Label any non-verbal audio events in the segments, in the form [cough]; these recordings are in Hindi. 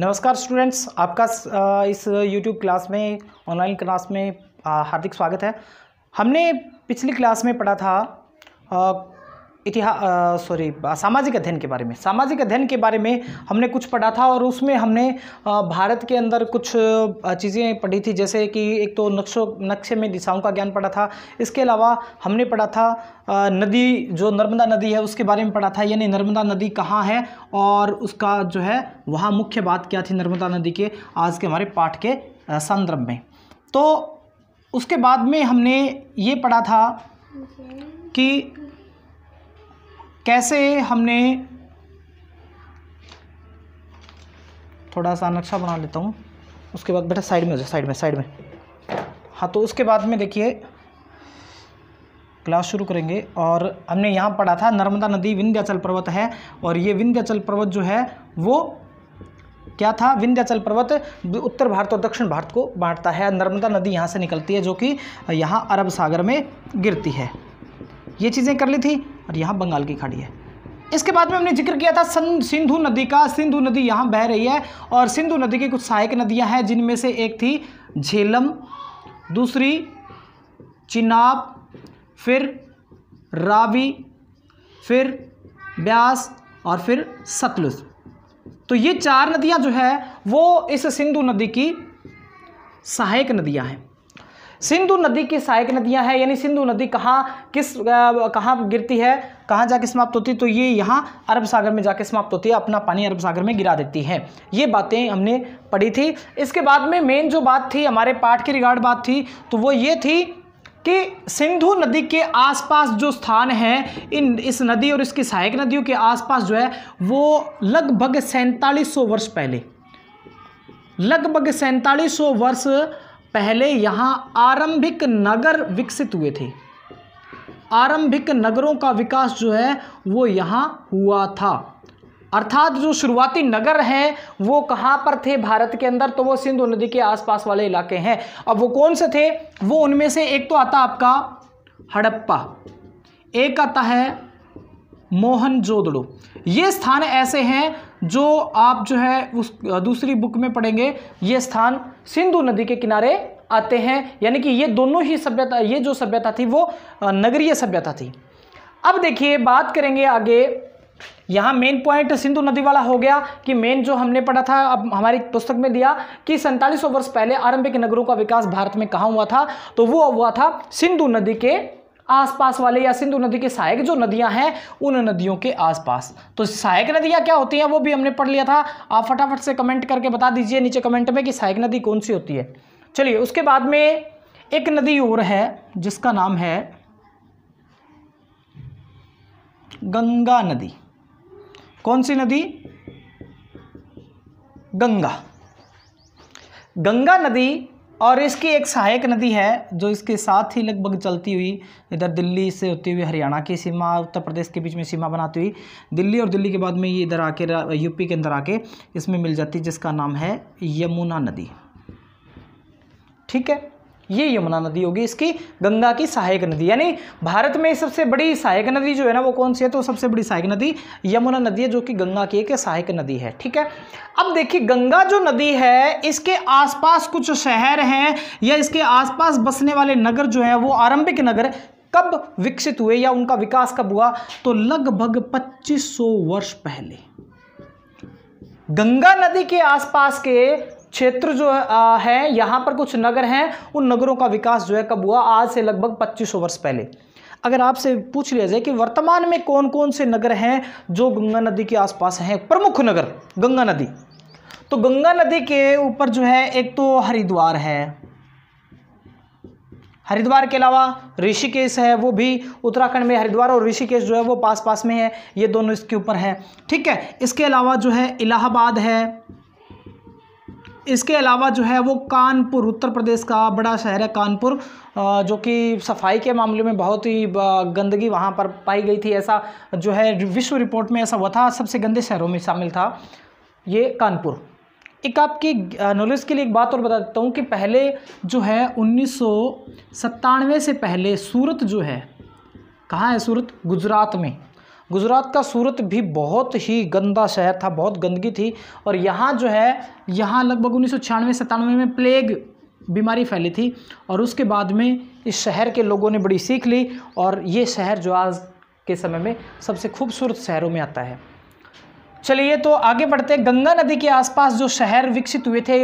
नमस्कार स्टूडेंट्स आपका इस यूट्यूब क्लास में ऑनलाइन क्लास में हार्दिक स्वागत है हमने पिछली क्लास में पढ़ा था इतिहास सॉरी सामाजिक अध्ययन के बारे में सामाजिक अध्ययन के बारे में हमने कुछ पढ़ा था और उसमें हमने भारत के अंदर कुछ चीज़ें पढ़ी थी जैसे कि एक तो नक्शों नक्शे में दिशाओं का ज्ञान पढ़ा था इसके अलावा हमने पढ़ा था नदी जो नर्मदा नदी है उसके बारे में पढ़ा था यानी नर्मदा नदी कहाँ है और उसका जो है वहाँ मुख्य बात क्या थी नर्मदा नदी के आज के हमारे पाठ के संदर्भ में तो उसके बाद में हमने ये पढ़ा था कि कैसे हमने थोड़ा सा नक्शा बना लेता हूँ उसके बाद बेटा साइड में हो जाए साइड में साइड में हाँ तो उसके बाद में देखिए क्लास शुरू करेंगे और हमने यहाँ पढ़ा था नर्मदा नदी विंध्याचल पर्वत है और ये विंध्याचल पर्वत जो है वो क्या था विंध्याचल पर्वत उत्तर भारत और दक्षिण भारत को बांटता है नर्मदा नदी यहाँ से निकलती है जो कि यहाँ अरब सागर में गिरती है ये चीज़ें कर ली थी और यहाँ बंगाल की खाड़ी है इसके बाद में हमने जिक्र किया था सिंधु नदी का सिंधु नदी यहाँ बह रही है और सिंधु नदी की कुछ सहायक नदियाँ हैं जिनमें से एक थी झेलम दूसरी चिनाब फिर रावी फिर ब्यास और फिर सतलुज तो ये चार नदियाँ जो है वो इस सिंधु नदी की सहायक नदियाँ हैं सिंधु नदी की सहायक नदियां हैं यानी सिंधु नदी कहाँ किस कहाँ गिरती है कहाँ जाके समाप्त होती है तो ये यहाँ अरब सागर में जाके समाप्त होती है अपना पानी अरब सागर में गिरा देती है ये बातें हमने पढ़ी थी इसके बाद में मेन जो बात थी हमारे पाठ की रिगार्ड बात थी तो वो ये थी कि सिंधु नदी के आसपास जो स्थान हैं इन इस नदी और इसकी सहायक नदियों के आसपास जो है वो लगभग सैंतालीस वर्ष पहले लगभग सैंतालीस वर्ष पहले यहाँ आरंभिक नगर विकसित हुए थे आरंभिक नगरों का विकास जो है वो यहाँ हुआ था अर्थात जो शुरुआती नगर हैं वो कहाँ पर थे भारत के अंदर तो वो सिंधु नदी के आसपास वाले इलाके हैं अब वो कौन से थे वो उनमें से एक तो आता आपका हड़प्पा एक आता है मोहन जोदड़ो ये स्थान ऐसे हैं जो आप जो है उस दूसरी बुक में पढ़ेंगे ये स्थान सिंधु नदी के किनारे आते हैं यानी कि ये दोनों ही सभ्यता ये जो सभ्यता थी वो नगरीय सभ्यता थी अब देखिए बात करेंगे आगे यहाँ मेन पॉइंट सिंधु नदी वाला हो गया कि मेन जो हमने पढ़ा था अब हमारी पुस्तक में दिया कि सैंतालीस वर्ष पहले आरंभिक नगरों का विकास भारत में कहाँ हुआ था तो वो हुआ था सिंधु नदी के आसपास वाले या सिंधु नदी के सहायक जो नदियां हैं उन नदियों के आसपास तो सहायक नदियां क्या होती हैं वो भी हमने पढ़ लिया था आप फटाफट से कमेंट करके बता दीजिए नीचे कमेंट में कि सहायक नदी कौन सी होती है चलिए उसके बाद में एक नदी और है जिसका नाम है गंगा नदी कौन सी नदी गंगा गंगा नदी और इसकी एक सहायक नदी है जो इसके साथ ही लगभग चलती हुई इधर दिल्ली से होती हुई हरियाणा की सीमा उत्तर प्रदेश के बीच में सीमा बनाती हुई दिल्ली और दिल्ली के बाद में ये इधर आके यूपी के अंदर आके इसमें मिल जाती है जिसका नाम है यमुना नदी ठीक है ये यमुना नदी होगी इसकी गंगा की सहायक नदी यानी भारत में सबसे बड़ी सहायक नदी जो है ना वो कौन सी है तो सबसे बड़ी सहायक नदी यमुना नदी है जो कि गंगा की एक सहायक नदी है ठीक है अब देखिए गंगा जो नदी है इसके आसपास कुछ शहर हैं या इसके आसपास बसने वाले नगर जो हैं वो आरंभिक नगर कब विकसित हुए या उनका विकास कब हुआ तो लगभग पच्चीस वर्ष पहले गंगा नदी के आसपास के क्षेत्र जो है यहाँ पर कुछ नगर हैं उन नगरों का विकास जो है कब हुआ आज से लगभग पच्चीस वर्ष पहले अगर आपसे पूछ लिया जाए कि वर्तमान में कौन कौन से नगर हैं जो गंगा नदी के आसपास हैं प्रमुख नगर गंगा नदी तो गंगा नदी के ऊपर जो है एक तो हरिद्वार है हरिद्वार के अलावा ऋषिकेश है वो भी उत्तराखंड में हरिद्वार और ऋषिकेश जो है वो पास पास में है ये दोनों इसके ऊपर है ठीक है इसके अलावा जो है इलाहाबाद है इसके अलावा जो है वो कानपुर उत्तर प्रदेश का बड़ा शहर है कानपुर जो कि सफाई के मामले में बहुत ही गंदगी वहाँ पर पाई गई थी ऐसा जो है विश्व रिपोर्ट में ऐसा हुआ था सबसे गंदे शहरों में शामिल था ये कानपुर एक आपकी नॉलेज के लिए एक बात और बता देता हूँ कि पहले जो है उन्नीस से पहले सूरत जो है कहाँ है सूरत गुजरात में गुजरात का सूरत भी बहुत ही गंदा शहर था बहुत गंदगी थी और यहाँ जो है यहाँ लगभग उन्नीस सौ छियानवे सतानवे में प्लेग बीमारी फैली थी और उसके बाद में इस शहर के लोगों ने बड़ी सीख ली और ये शहर जो आज के समय में सबसे खूबसूरत शहरों में आता है चलिए तो आगे बढ़ते हैं गंगा नदी के आसपास जो शहर विकसित हुए थे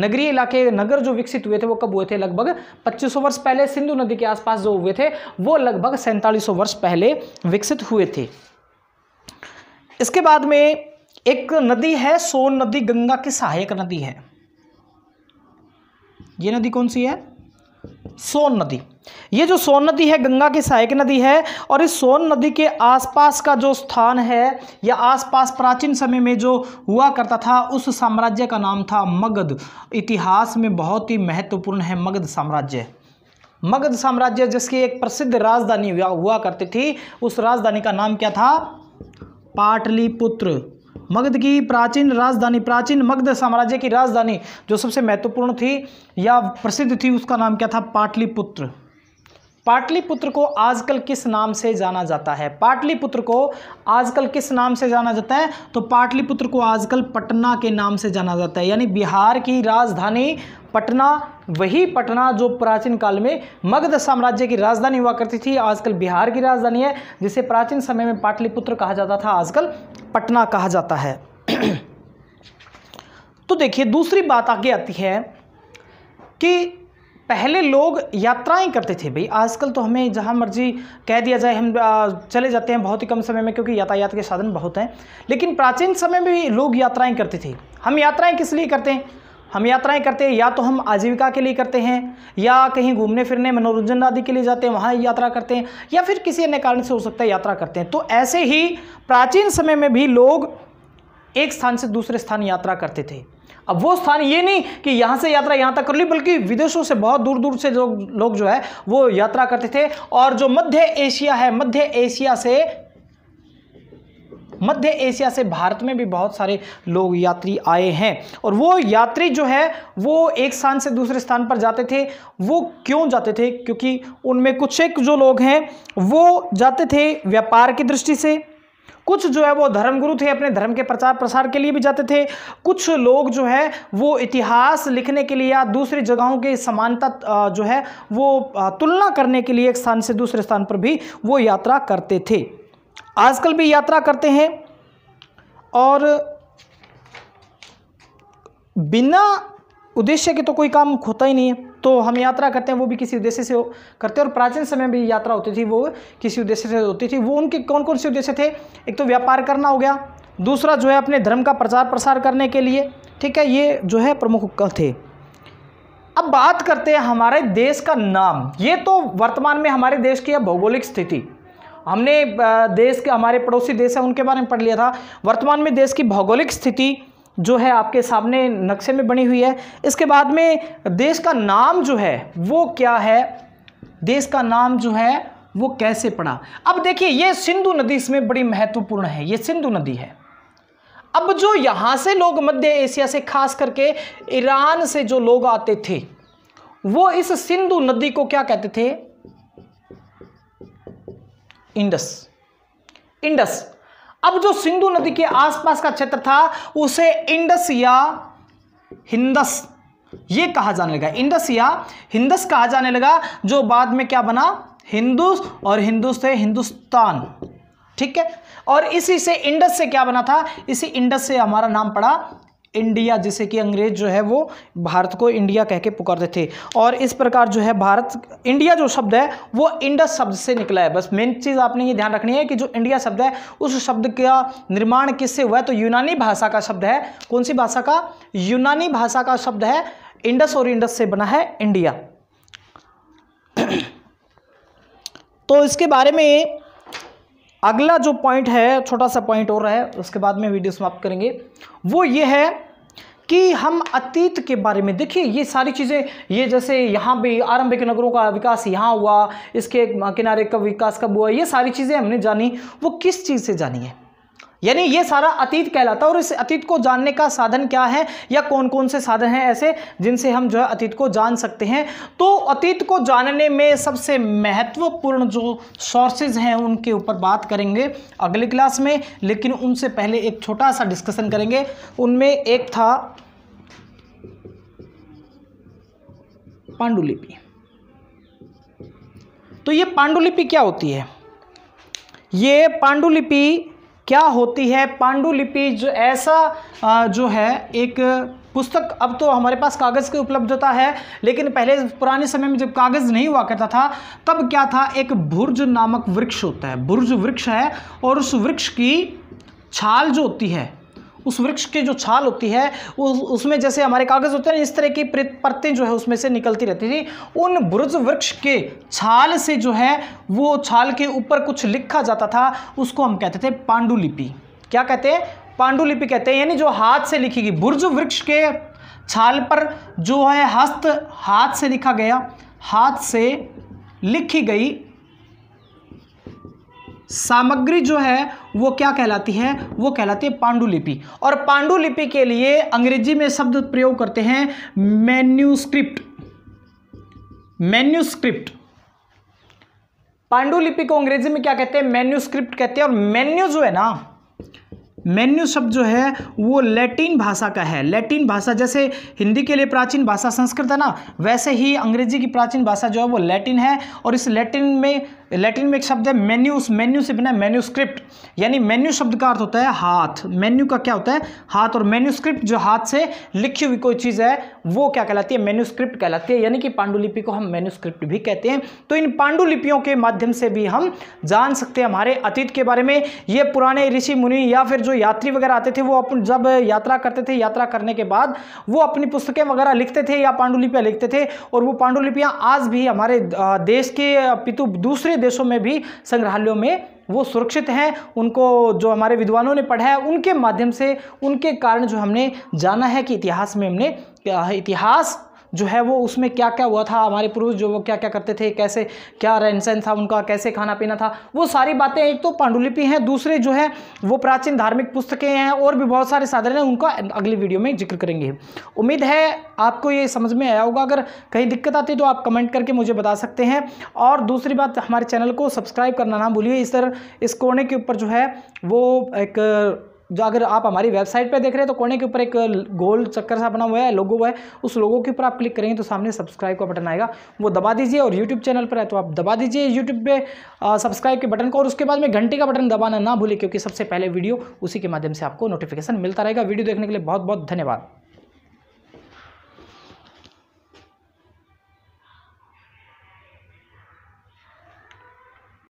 नगरीय इलाके नगर जो विकसित हुए थे वो कब हुए थे लगभग 2500 वर्ष पहले सिंधु नदी के आसपास जो हुए थे वो लगभग सैंतालीस वर्ष पहले विकसित हुए थे इसके बाद में एक नदी है सोन नदी गंगा की सहायक नदी है ये नदी कौन सी है सोन नदी ये जो सोन नदी है गंगा की सहायक नदी है और इस सोन नदी के आसपास का जो स्थान है या आसपास प्राचीन समय में जो हुआ करता था उस साम्राज्य का नाम था मगध इतिहास में बहुत ही महत्वपूर्ण है मगध साम्राज्य मगध साम्राज्य जिसकी एक प्रसिद्ध राजधानी हुआ करती थी उस राजधानी का नाम क्या था पाटलिपुत्र मगध की प्राचीन राजधानी प्राचीन मगध साम्राज्य की राजधानी जो सबसे महत्वपूर्ण थी या प्रसिद्ध थी उसका नाम क्या था पाटलिपुत्र पाटलिपुत्र को आजकल किस नाम से जाना जाता है पाटलिपुत्र को आजकल किस नाम से जाना जाता है तो पाटलिपुत्र को आजकल पटना के नाम से जाना जाता है यानी बिहार की राजधानी पटना वही पटना जो प्राचीन काल में मगध साम्राज्य की राजधानी हुआ करती थी आजकल बिहार की राजधानी है जिसे प्राचीन समय में पाटलिपुत्र कहा जाता था आजकल पटना कहा जाता है [clears throat] तो देखिए दूसरी बात आगे आती है कि पहले लोग यात्राएं करते थे भाई आजकल तो हमें जहां मर्जी कह दिया जाए हम चले जाते हैं बहुत ही कम समय में क्योंकि यातायात के साधन बहुत हैं लेकिन प्राचीन समय में भी लोग यात्राएं करते थे हम यात्राएं किस लिए करते हैं हम यात्राएं करते हैं या तो हम आजीविका के लिए करते हैं या कहीं घूमने फिरने मनोरंजन आदि के लिए जाते हैं वहाँ यात्रा करते हैं या फिर किसी अन्य कारण से हो सकता है यात्रा करते हैं तो ऐसे ही प्राचीन समय में भी लोग एक स्थान से दूसरे स्थान यात्रा करते थे अब वो स्थान ये नहीं कि यहाँ से यात्रा यहाँ तक कर ली बल्कि विदेशों से बहुत दूर दूर से लोग लोग जो है वो यात्रा करते थे और जो मध्य एशिया है मध्य एशिया से मध्य एशिया से भारत में भी बहुत सारे लोग यात्री आए हैं और वो यात्री जो है वो एक स्थान से दूसरे स्थान पर जाते थे वो क्यों जाते थे क्योंकि उनमें कुछ एक जो लोग हैं वो जाते थे व्यापार की दृष्टि से कुछ जो है वो धर्मगुरु थे अपने धर्म के प्रचार प्रसार के लिए भी जाते थे कुछ लोग जो है वो इतिहास लिखने के लिए या दूसरी जगहों के समानता जो है वो तुलना करने के लिए एक स्थान से दूसरे स्थान पर भी वो यात्रा करते थे आजकल भी यात्रा करते हैं और बिना उद्देश्य के तो कोई काम होता ही नहीं है तो हम यात्रा करते हैं वो भी किसी उद्देश्य से करते हैं और प्राचीन समय भी यात्रा होती थी वो किसी उद्देश्य से होती थी वो उनके कौन कौन से उद्देश्य थे एक तो व्यापार करना हो गया दूसरा जो है अपने धर्म का प्रचार प्रसार करने के लिए ठीक है ये जो है प्रमुख थे अब बात करते हैं हमारे देश का नाम ये तो वर्तमान में हमारे देश की भौगोलिक स्थिति हमने देश के हमारे पड़ोसी देश हैं उनके बारे में पढ़ लिया था वर्तमान में देश की भौगोलिक स्थिति जो है आपके सामने नक्शे में बनी हुई है इसके बाद में देश का नाम जो है वो क्या है देश का नाम जो है वो कैसे पड़ा अब देखिए ये सिंधु नदी इसमें बड़ी महत्वपूर्ण है ये सिंधु नदी है अब जो यहाँ से लोग मध्य एशिया से खास करके ईरान से जो लोग आते थे वो इस सिंधु नदी को क्या कहते थे इंडस इंडस अब जो सिंधु नदी के आसपास का क्षेत्र था उसे इंडस या हिंदस ये कहा जाने लगा इंडस या हिंदस कहा जाने लगा जो बाद में क्या बना हिंदुस और हिंदुस से हिंदुस्तान ठीक है और इसी से इंडस से क्या बना था इसी इंडस से हमारा नाम पड़ा इंडिया जिसे कि अंग्रेज जो है वो भारत को इंडिया कह के पुकारते थे और इस प्रकार जो है भारत इंडिया जो शब्द है वो इंडस शब्द से निकला है बस मेन चीज़ आपने ये ध्यान रखनी है कि जो इंडिया शब्द है उस शब्द का निर्माण किससे हुआ है तो यूनानी भाषा का शब्द है कौन सी भाषा का यूनानी भाषा का शब्द है इंडस और इंडस से बना है इंडिया तो इसके बारे में अगला जो पॉइंट है छोटा सा पॉइंट और है उसके बाद में वीडियो समाप्त करेंगे वो ये है कि हम अतीत के बारे में देखिए ये सारी चीज़ें ये जैसे यहाँ भी आरंभिक नगरों का विकास यहाँ हुआ इसके किनारे का विकास कब हुआ ये सारी चीज़ें हमने जानी वो किस चीज़ से जानी है यानी ये सारा अतीत कहलाता है और इस अतीत को जानने का साधन क्या है या कौन कौन से साधन हैं ऐसे जिनसे हम जो है अतीत को जान सकते हैं तो अतीत को जानने में सबसे महत्वपूर्ण जो सोर्सेज हैं उनके ऊपर बात करेंगे अगली क्लास में लेकिन उनसे पहले एक छोटा सा डिस्कशन करेंगे उनमें एक था पांडुलिपि तो ये पांडुलिपि क्या होती है ये पांडुलिपि क्या होती है पांडुलिपि जो ऐसा जो है एक पुस्तक अब तो हमारे पास कागज़ की उपलब्धता है लेकिन पहले पुराने समय में जब कागज़ नहीं हुआ करता था तब क्या था एक भुर्ज नामक वृक्ष होता है भुर्ज वृक्ष है और उस वृक्ष की छाल जो होती है उस वृक्ष की जो छाल होती है उसमें जैसे हमारे कागज़ होते हैं इस तरह की परतें जो है उसमें से निकलती रहती थी उन ब्रज वृक्ष के छाल से जो है वो छाल के ऊपर कुछ लिखा जाता था उसको हम कहते थे पांडुलिपि क्या कहते हैं पांडुलिपि कहते हैं यानी जो हाथ से लिखी गई बुर्ज वृक्ष के छाल पर जो है हस्त हाथ से लिखा गया हाथ से लिखी गई सामग्री जो है वो क्या कहलाती है वो कहलाती है पांडुलिपि और पांडुलिपि के लिए अंग्रेजी में शब्द प्रयोग करते हैं मेन्यूस्क्रिप्ट मेन्यूस्क्रिप्ट पांडुलिपि को अंग्रेजी में क्या कहते हैं मेन्यूस्क्रिप्ट कहते हैं और मेन्यू जो है ना मेन्यू शब्द जो है वो लैटिन भाषा का है लैटिन भाषा जैसे हिंदी के लिए प्राचीन भाषा संस्कृत है ना वैसे ही अंग्रेजी की प्राचीन भाषा जो है वो लैटिन है और इस लैटिन में लैटिन में एक शब्द है मेन्यूस मेन्यू से बिना मेन्यूस्क्रिप्ट यानी मेन्यू शब्द का अर्थ होता है हाथ मेन्यू का क्या होता है हाथ और मेन्यूस्क्रिप्ट जो हाथ से लिखी हुई कोई चीज़ है वो क्या कहलाती है मेन्यूस्क्रिप्ट कहलाती है यानी कि पांडुलिपि को हम मेन्यूस्क्रिप्ट भी कहते हैं तो इन पांडुलिपियों के माध्यम से भी हम जान सकते हैं हमारे अतीत के बारे में ये पुराने ऋषि मुनि या फिर जो यात्री वगैरह आते थे वो अपन जब यात्रा करते थे यात्रा करने के बाद वो अपनी पुस्तकें वगैरह लिखते थे या पांडुलिपियाँ लिखते थे और वो पांडुलिपियाँ आज भी हमारे देश के पितु दूसरे दूसरे देशों में भी संग्रहालयों में वो सुरक्षित हैं उनको जो हमारे विद्वानों ने पढ़ा है उनके माध्यम से उनके कारण जो हमने जाना है कि इतिहास में हमने इतिहास जो है वो उसमें क्या क्या हुआ था हमारे पुरुष जो वो क्या क्या करते थे कैसे क्या रहन सहन था उनका कैसे खाना पीना था वो सारी बातें एक तो पांडुलिपि हैं दूसरे जो है वो प्राचीन धार्मिक पुस्तकें हैं और भी बहुत सारे साधन हैं उनका अगली वीडियो में जिक्र करेंगे उम्मीद है आपको ये समझ में आया होगा अगर कहीं दिक्कत आती तो आप कमेंट करके मुझे बता सकते हैं और दूसरी बात हमारे चैनल को सब्सक्राइब करना ना भूलिए इस तरह इस कोने के ऊपर जो है वो एक जो अगर आप हमारी वेबसाइट पर देख रहे हैं तो कोने के ऊपर एक गोल चक्कर सा बना हुआ है लोगो हुआ है उस लोगो के ऊपर आप क्लिक करेंगे तो सामने सब्सक्राइब का बटन आएगा वो दबा दीजिए और यूट्यूब चैनल पर है तो आप दबा दीजिए यूट्यूब पे सब्सक्राइब के बटन को और उसके बाद में घंटे का बटन दबाना ना भूलें क्योंकि सबसे पहले वीडियो उसी के माध्यम से आपको नोटिफिकेशन मिलता रहेगा वीडियो देखने के लिए बहुत बहुत धन्यवाद